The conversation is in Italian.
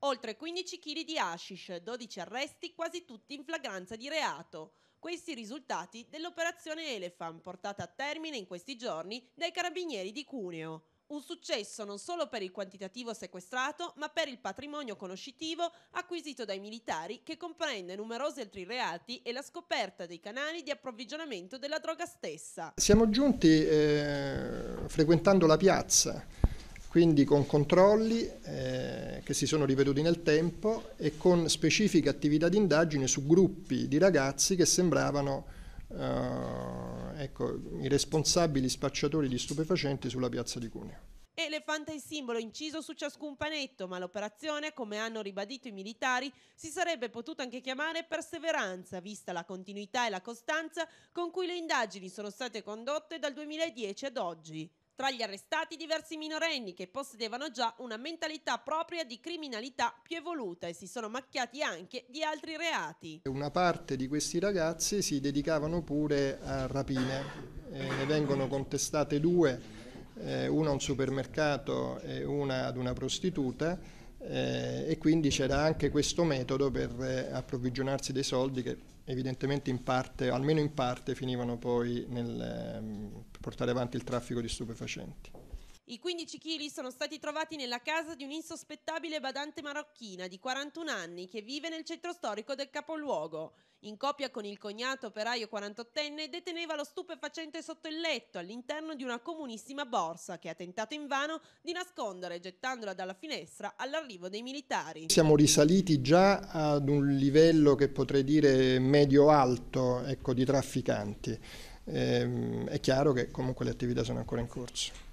oltre 15 kg di hashish, 12 arresti, quasi tutti in flagranza di reato. Questi risultati dell'operazione Elephant portata a termine in questi giorni dai carabinieri di Cuneo. Un successo non solo per il quantitativo sequestrato, ma per il patrimonio conoscitivo acquisito dai militari che comprende numerosi altri reati e la scoperta dei canali di approvvigionamento della droga stessa. Siamo giunti eh, frequentando la piazza, quindi con controlli, eh, che si sono riveduti nel tempo e con specifiche attività di indagine su gruppi di ragazzi che sembravano eh, ecco, i responsabili spacciatori di stupefacenti sulla piazza di Cuneo. Elefante è il simbolo inciso su ciascun panetto, ma l'operazione, come hanno ribadito i militari, si sarebbe potuta anche chiamare perseveranza, vista la continuità e la costanza con cui le indagini sono state condotte dal 2010 ad oggi. Tra gli arrestati diversi minorenni che possedevano già una mentalità propria di criminalità più evoluta e si sono macchiati anche di altri reati. Una parte di questi ragazzi si dedicavano pure a rapine, eh, ne vengono contestate due, eh, una a un supermercato e una ad una prostituta eh, e quindi c'era anche questo metodo per eh, approvvigionarsi dei soldi che evidentemente in parte, almeno in parte, finivano poi nel eh, portare avanti il traffico di stupefacenti. I 15 kg sono stati trovati nella casa di un'insospettabile badante marocchina di 41 anni che vive nel centro storico del capoluogo. In coppia con il cognato operaio 48enne deteneva lo stupefacente sotto il letto all'interno di una comunissima borsa che ha tentato invano di nascondere gettandola dalla finestra all'arrivo dei militari. Siamo risaliti già ad un livello che potrei dire medio-alto ecco, di trafficanti. Ehm, è chiaro che comunque le attività sono ancora in corso.